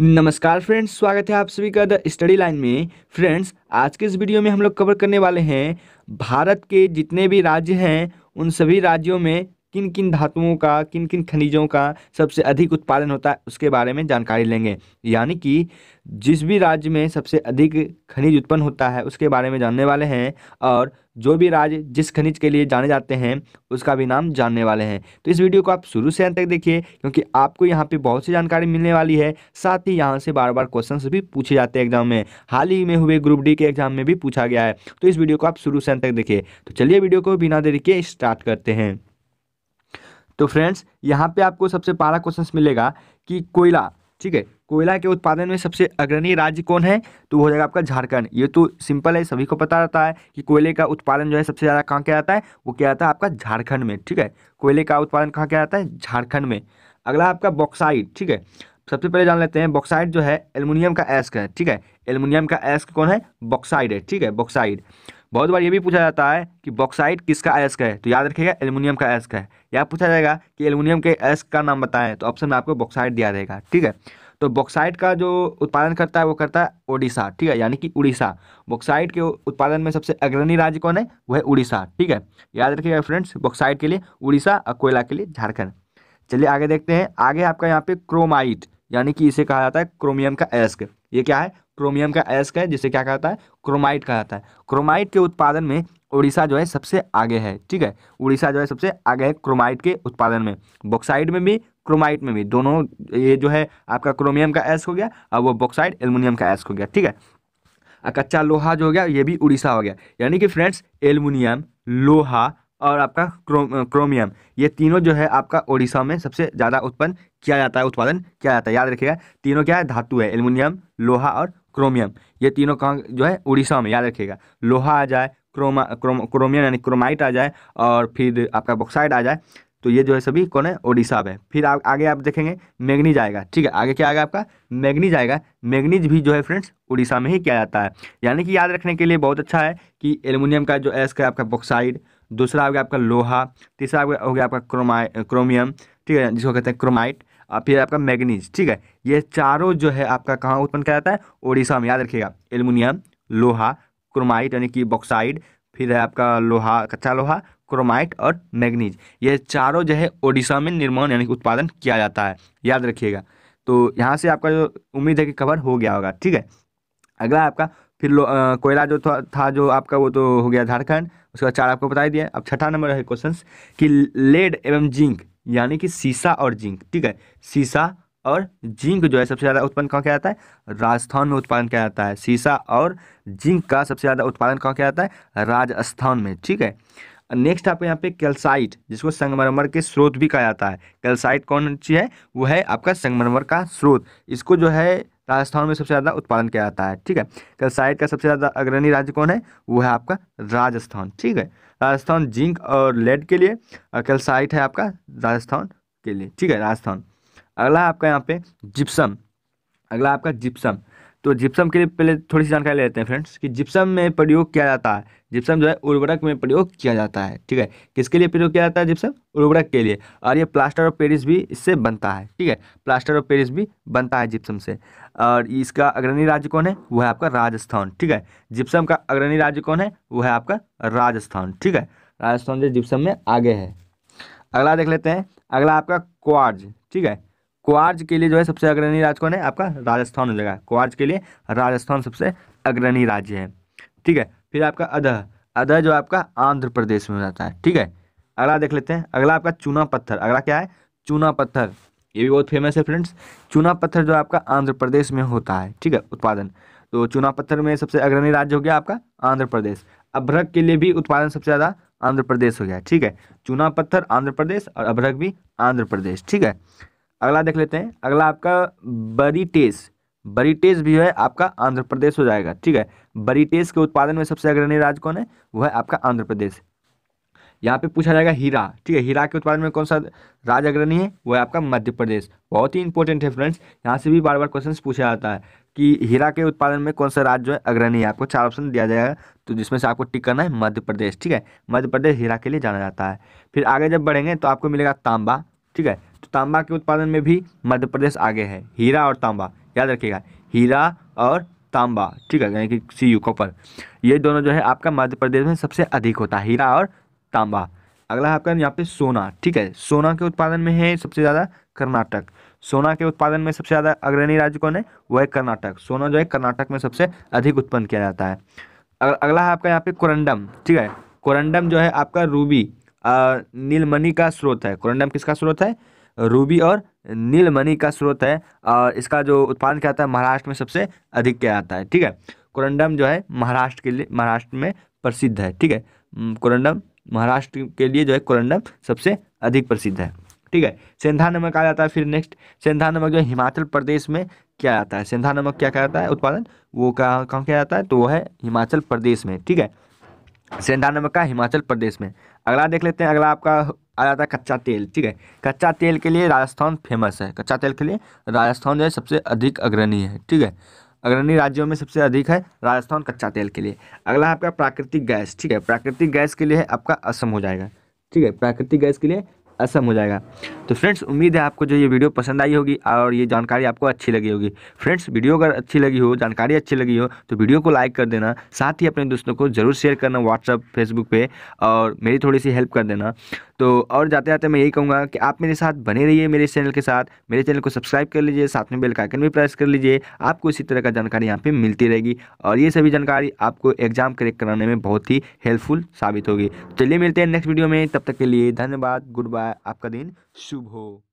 नमस्कार फ्रेंड्स स्वागत है आप सभी का द स्टडी लाइन में फ्रेंड्स आज के इस वीडियो में हम लोग कवर करने वाले हैं भारत के जितने भी राज्य हैं उन सभी राज्यों में किन किन धातुओं का किन किन खनिजों का सबसे अधिक उत्पादन होता है उसके बारे में जानकारी लेंगे यानी कि जिस भी राज्य में सबसे अधिक खनिज उत्पन्न होता है उसके बारे में जानने वाले हैं और जो भी राज्य जिस खनिज के लिए जाने जाते हैं उसका भी नाम जानने वाले हैं तो इस वीडियो को आप शुरू से अंत तक देखिए क्योंकि आपको यहाँ पे बहुत सी जानकारी मिलने वाली है साथ ही यहाँ से बार बार क्वेश्चन भी पूछे जाते हैं एग्जाम में हाल ही में हुए ग्रुप डी के एग्जाम में भी पूछा गया है तो इस वीडियो को आप शुरू से अंत तक देखिए तो चलिए वीडियो को बिना देरी के स्टार्ट करते हैं तो फ्रेंड्स यहाँ पे आपको सबसे पहला क्वेश्चन मिलेगा कि कोयला ठीक है कोयला के उत्पादन में सबसे अग्रणी राज्य कौन है तो वो हो जाएगा आपका झारखंड ये तो सिंपल है सभी को पता रहता है कि कोयले का उत्पादन जो है सबसे ज़्यादा कहाँ किया जाता है वो क्या जाता है आपका झारखंड में ठीक है कोयले का उत्पादन कहाँ किया जाता है झारखंड में अगला आपका बॉक्साइड ठीक है सबसे पहले जान लेते हैं बॉक्साइड जो है एलमुनियम का एस्क है ठीक है एलमुनियम का एस्क कौन है बॉक्साइड है ठीक है बॉक्साइड बहुत बार ये भी पूछा जाता है कि बॉक्साइट किसका अयस्क है तो याद रखिएगा एल्यूमिनियम का अयस्क है या पूछा जाएगा कि एल्यूमिनियम के अयस्क का नाम बताएं तो ऑप्शन में आपको बॉक्साइट दिया जाएगा ठीक है तो बॉक्साइट का जो उत्पादन करता है वो करता है ओडिशा ठीक है यानी कि उड़ीसा बॉक्साइट के उत्पादन में सबसे अग्रणी राज्य कौन है वह है उड़ीसा ठीक है याद रखिएगा फ्रेंड्स बॉक्साइट के लिए उड़ीसा और कोयला के लिए झारखंड चलिए आगे देखते हैं आगे आपका यहाँ पे क्रोमाइट यानी कि इसे कहा जाता है क्रोमियम का एस्क ये क्या है क्रोमियम का अयस्क है जिसे क्या कहता है क्रोमाइट कहता है क्रोमाइट के उत्पादन में उड़ीसा जो है सबसे आगे है ठीक है उड़ीसा जो है सबसे आगे है क्रोमाइट के उत्पादन में बॉक्साइड में भी क्रोमाइट में भी दोनों ये जो है आपका क्रोमियम का एस्क हो गया और वो बॉक्साइड एलमुनियम का एस्क हो गया ठीक है कच्चा लोहा जो हो गया ये भी उड़ीसा हो गया यानी कि फ्रेंड्स एलमुनियम लोहा और आपका क्रो, क्रोमियम ये तीनों जो है आपका ओडिशा में सबसे ज़्यादा उत्पन्न किया जाता है उत्पादन किया जाता है याद रखिएगा तीनों क्या है धातु है एलमुनियम लोहा और क्रोमियम ये तीनों कहाँ जो है उड़ीसा में याद रखिएगा लोहा आ जाए क्रोमा क्रोम क्रोमियम यानी क्रोमाइट आ जाए और फिर आपका बॉक्साइड आ जाए तो ये जो है सभी कौन है ओडिशा में फिर आ, आगे आप देखेंगे मैग्नीज आएगा ठीक है आगे क्या आएगा आपका मैग्नीज आएगा मैग्नीज भी जो है फ्रेंड्स उड़ीसा में ही किया जाता है यानी कि याद रखने के लिए बहुत अच्छा है कि एल्यूमिनियम का जो एस्क है आपका बॉक्साइड दूसरा हो गया आपका लोहा तीसरा हो गया आपका क्रोमा क्रोमियम ठीक है जिसको कहते हैं क्रोमाइट और फिर आपका मैगनीज ठीक है ये चारों जो है आपका कहाँ उत्पन्न किया जाता है ओडिशा में याद रखिएगा एल्यूमिनियम लोहा क्रोमाइट यानी कि बॉक्साइड फिर है आपका लोहा कच्चा लोहा क्रोमाइट और मैगनीज ये चारों जो है ओडिशा में निर्माण यानी कि उत्पादन किया जाता है याद रखिएगा तो यहाँ से आपका जो उम्मीद है कि कवर हो गया होगा ठीक है अगला आपका फिर कोयला जो था, था जो आपका वो तो हो गया झारखंड उसके बाद चार आपको बता दिया अब छठा नंबर है क्वेश्चन कि लेड एवं जिंक यानी कि सीसा और जिंक ठीक है सीसा और जिंक जो है सबसे ज़्यादा उत्पन्न कहाँ किया जाता है राजस्थान में उत्पादन किया जाता है सीसा और जिंक का सबसे ज़्यादा उत्पादन कहाँ किया जाता है राजस्थान में ठीक है नेक्स्ट आपको यहाँ पे कैल्साइट जिसको संगमरमर के स्रोत भी कहा जाता है कैल्साइट कौन सी है वो है आपका संगमरमर का स्रोत इसको जो है राजस्थान में सबसे ज़्यादा उत्पादन किया जाता है ठीक है कैल्साइट का सबसे ज़्यादा अग्रणी राज्य कौन है वो है आपका राजस्थान ठीक है राजस्थान जिंक और लेड के लिए और कैल्साइट है आपका राजस्थान के लिए ठीक है राजस्थान अगला आपका यहाँ पे जिप्सम अगला आपका जिप्सम तो जिप्सम के लिए पहले थोड़ी सी जानकारी लेते हैं फ्रेंड्स कि जिप्सम में प्रयोग किया जाता है जिप्सम जो है उर्वरक में प्रयोग किया जाता है ठीक है किसके लिए प्रयोग किया जाता है जिप्सम उर्वरक के लिए और ये प्लास्टर ऑफ पेरिस भी इससे बनता है ठीक है प्लास्टर ऑफ पेरिस भी बनता है जिप्सम से और इसका अग्रणी राज्य कौन है वह है आपका राजस्थान ठीक है जिप्सम का अग्रणी राज्य कौन है वह है आपका राजस्थान ठीक है राजस्थान जो जिप्सम में आगे है अगला देख लेते हैं अगला आपका क्वार्ज ठीक है क्वार्ज के लिए जो है सबसे अग्रणी राज्य कौन है आपका राजस्थान हो जाएगा क्वार्ज के लिए राजस्थान सबसे अग्रणी राज्य है ठीक है फिर आपका अधह अधह जो आपका आंध्र प्रदेश में हो जाता है ठीक है अगला देख लेते हैं अगला आपका चूना पत्थर अगला क्या है चूना पत्थर ये भी बहुत फेमस है फ्रेंड्स चूना पत्थर जो आपका आंध्र प्रदेश में होता है ठीक है उत्पादन तो चूना पत्थर में सबसे अग्रणी राज्य हो गया आपका आंध्र प्रदेश अभ्रक के लिए भी उत्पादन सबसे ज़्यादा आंध्र प्रदेश हो गया ठीक है चूना पत्थर आंध्र प्रदेश और अभ्रक भी आंध्र प्रदेश ठीक है अगला देख लेते हैं अगला आपका बरीटेस बरीटेस भी है आपका आंध्र प्रदेश हो जाएगा ठीक है बरीटेस के उत्पादन में सबसे अग्रणी राज्य कौन है वो है आपका आंध्र प्रदेश यहाँ पे पूछा जाएगा हीरा ठीक है हीरा के उत्पादन में कौन सा राज्य अग्रणी है वो है आपका मध्य प्रदेश बहुत ही इंपॉर्टेंट है फ्रेंड्स यहाँ से भी बार बार क्वेश्चन पूछा जाता है कि हीरा के उत्पादन में कौन सा राज्य जो है अग्रणी है आपको चार ऑप्शन दिया जाएगा तो जिसमें से आपको टिक करना है मध्य प्रदेश ठीक है मध्य प्रदेश हीरा के लिए जाना जाता है फिर आगे जब बढ़ेंगे तो आपको मिलेगा तांबा ठीक है तो तांबा के उत्पादन में भी मध्य प्रदेश आगे है हीरा और तांबा याद रखिएगा हीरा और तांबा ठीक है यानी कि सी यू कॉपर ये दोनों जो है आपका मध्य प्रदेश में सबसे अधिक होता है हीरा और तांबा अगला आपका यहाँ पे सोना ठीक है सोना के उत्पादन में है सबसे ज़्यादा कर्नाटक सोना के उत्पादन में सबसे ज़्यादा अग्रणी राज्य कौन है वह है कर्नाटक सोना जो है कर्नाटक में सबसे अधिक उत्पन्न किया जाता है अगला है आपका यहाँ पे कोरंडम ठीक है कोरंडम जो है आपका रूबी नीलमणि का स्रोत है कोरंडम किसका स्रोत है रूबी और नीलमणि का स्रोत है और इसका जो उत्पादन क्या आता है महाराष्ट्र में सबसे अधिक क्या आता है ठीक है कोरंडम जो है महाराष्ट्र के लिए महाराष्ट्र में प्रसिद्ध है ठीक है कोरंडम महाराष्ट्र के लिए जो है कोरंडम सबसे अधिक प्रसिद्ध है ठीक है सेंधा नमक आ जाता है फिर नेक्स्ट सेंधा नमक जो है हिमाचल प्रदेश में क्या आता है सेंधा नमक क्या कहता है उत्पादन वो कहाँ कहाँ क्या जाता है तो वो है हिमाचल प्रदेश में ठीक है सेंटा नंबर का हिमाचल प्रदेश में अगला देख लेते हैं अगला आपका आ जाता है कच्चा तेल ठीक है कच्चा तेल के लिए राजस्थान फेमस है कच्चा तेल के लिए राजस्थान जो है सबसे अधिक अग्रणी है ठीक है अग्रणी राज्यों में सबसे अधिक है राजस्थान कच्चा तेल के लिए अगला आपका प्राकृतिक गैस ठीक है प्राकृतिक गैस के लिए आपका असम हो जाएगा ठीक है प्राकृतिक गैस के लिए असम हो जाएगा तो फ्रेंड्स उम्मीद है आपको जो ये वीडियो पसंद आई होगी और ये जानकारी आपको अच्छी लगी होगी फ्रेंड्स वीडियो अगर अच्छी लगी हो जानकारी अच्छी लगी हो तो वीडियो को लाइक कर देना साथ ही अपने दोस्तों को ज़रूर शेयर करना व्हाट्सअप फेसबुक पे और मेरी थोड़ी सी हेल्प कर देना तो और जाते जाते मैं यही कहूँगा कि आप मेरे साथ बने रहिए मेरे चैनल के साथ मेरे चैनल को सब्सक्राइब कर लीजिए साथ में बेल का आइकन भी प्रेस कर लीजिए आपको इसी तरह का जानकारी यहाँ पर मिलती रहेगी और ये सभी जानकारी आपको एग्जाम क्रेक कराने में बहुत ही हेल्पफुल साबित होगी तो चलिए मिलते हैं नेक्स्ट वीडियो में तब तक के लिए धन्यवाद गुड बाय आपका दिन शुभ हो